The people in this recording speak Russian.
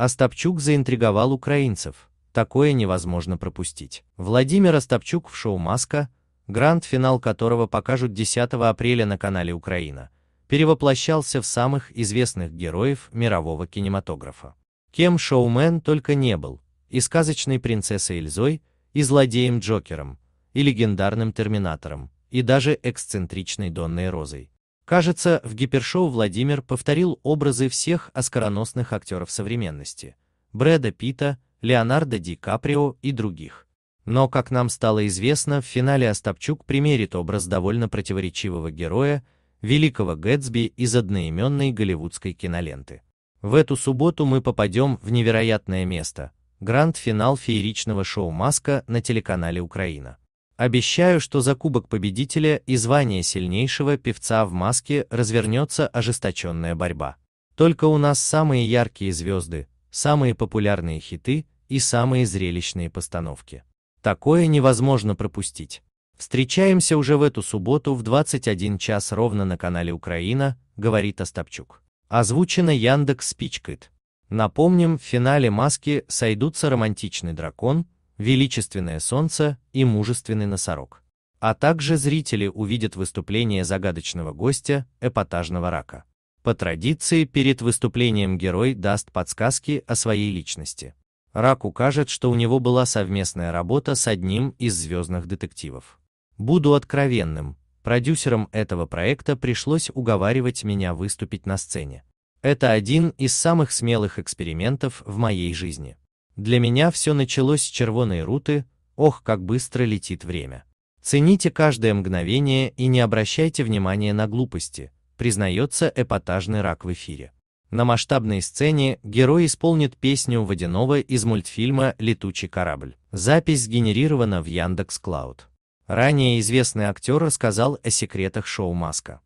Остапчук заинтриговал украинцев. Такое невозможно пропустить. Владимир Остапчук в шоу «Маска», гранд-финал которого покажут 10 апреля на канале «Украина», перевоплощался в самых известных героев мирового кинематографа. Кем шоумен только не был, и сказочной принцессой Эльзой, и злодеем Джокером, и легендарным Терминатором, и даже эксцентричной Донной Розой. Кажется, в гипершоу Владимир повторил образы всех оскароносных актеров современности – Брэда Питта, Леонардо Ди Каприо и других. Но, как нам стало известно, в финале Остапчук примерит образ довольно противоречивого героя, великого Гэтсби из одноименной голливудской киноленты. В эту субботу мы попадем в невероятное место – гранд-финал фееричного шоу «Маска» на телеканале «Украина». Обещаю, что за кубок победителя и звание сильнейшего певца в маске развернется ожесточенная борьба. Только у нас самые яркие звезды, самые популярные хиты и самые зрелищные постановки. Такое невозможно пропустить. Встречаемся уже в эту субботу в 21 час ровно на канале Украина, говорит Остапчук. Озвучено Яндекс Спичкит. Напомним, в финале маски сойдутся романтичный дракон, величественное солнце и мужественный носорог. А также зрители увидят выступление загадочного гостя, эпатажного рака. По традиции, перед выступлением герой даст подсказки о своей личности. Рак укажет, что у него была совместная работа с одним из звездных детективов. Буду откровенным, продюсерам этого проекта пришлось уговаривать меня выступить на сцене. Это один из самых смелых экспериментов в моей жизни. Для меня все началось с червоной руты, ох, как быстро летит время. Цените каждое мгновение и не обращайте внимания на глупости, признается эпатажный рак в эфире. На масштабной сцене герой исполнит песню Водянова из мультфильма «Летучий корабль». Запись сгенерирована в Яндекс.Клауд. Ранее известный актер рассказал о секретах шоу «Маска».